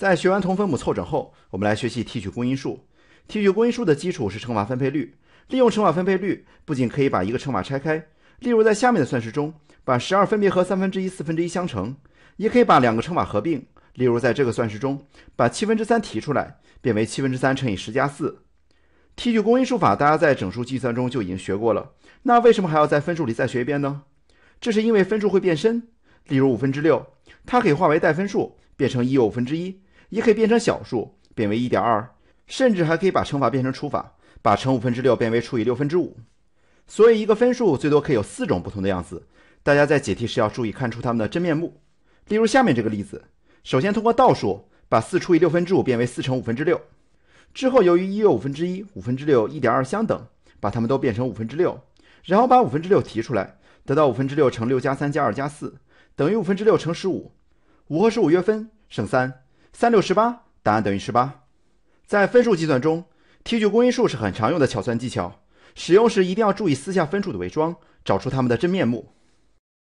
在学完同分母凑整后，我们来学习提取公因数。提取公因数的基础是乘法分配率。利用乘法分配率，不仅可以把一个乘法拆开，例如在下面的算式中，把十二分别和三分之一、四分之一相乘，也可以把两个乘法合并。例如在这个算式中，把七分之三提出来，变为七分之三乘以十加四。提取公因数法，大家在整数计算中就已经学过了。那为什么还要在分数里再学一遍呢？这是因为分数会变身。例如五分之六，它可以化为带分数，变成一又五分之一。也可以变成小数，变为一点二，甚至还可以把乘法变成除法，把乘五分之六变为除以六分之五。所以一个分数最多可以有四种不同的样子。大家在解题时要注意看出它们的真面目。例如下面这个例子，首先通过倒数把四除以六分之五变为四乘五分之六，之后由于一又五分之一、五分之六、一点二相等，把它们都变成五分之六，然后把五分之六提出来，得到五分之六乘六加三加二加四，等于五分之六乘十五，五和十五约分剩三。三六十八，答案等于十八。在分数计算中，提取公因数是很常用的巧算技巧。使用时一定要注意四项分数的伪装，找出它们的真面目。